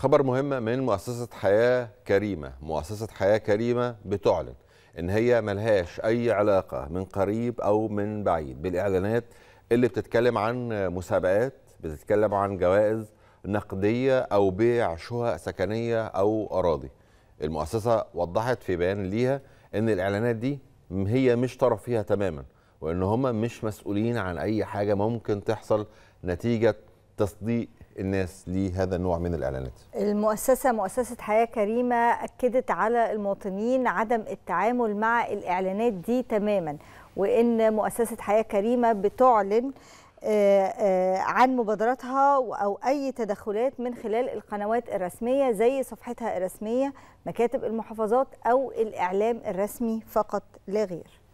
خبر مهم من مؤسسة حياة كريمة مؤسسة حياة كريمة بتعلن إن هي ملهاش أي علاقة من قريب أو من بعيد بالإعلانات اللي بتتكلم عن مسابقات بتتكلم عن جوائز نقدية أو بيع شقق سكنية أو أراضي المؤسسة وضحت في بيان ليها إن الإعلانات دي هي مش طرف فيها تماما وإن هم مش مسؤولين عن أي حاجة ممكن تحصل نتيجة تصديق الناس لهذا النوع من الاعلانات المؤسسه مؤسسه حياه كريمه اكدت على المواطنين عدم التعامل مع الاعلانات دي تماما وان مؤسسه حياه كريمه بتعلن آه، آه، عن مبادراتها او اي تدخلات من خلال القنوات الرسميه زي صفحتها الرسميه مكاتب المحافظات او الاعلام الرسمي فقط لا غير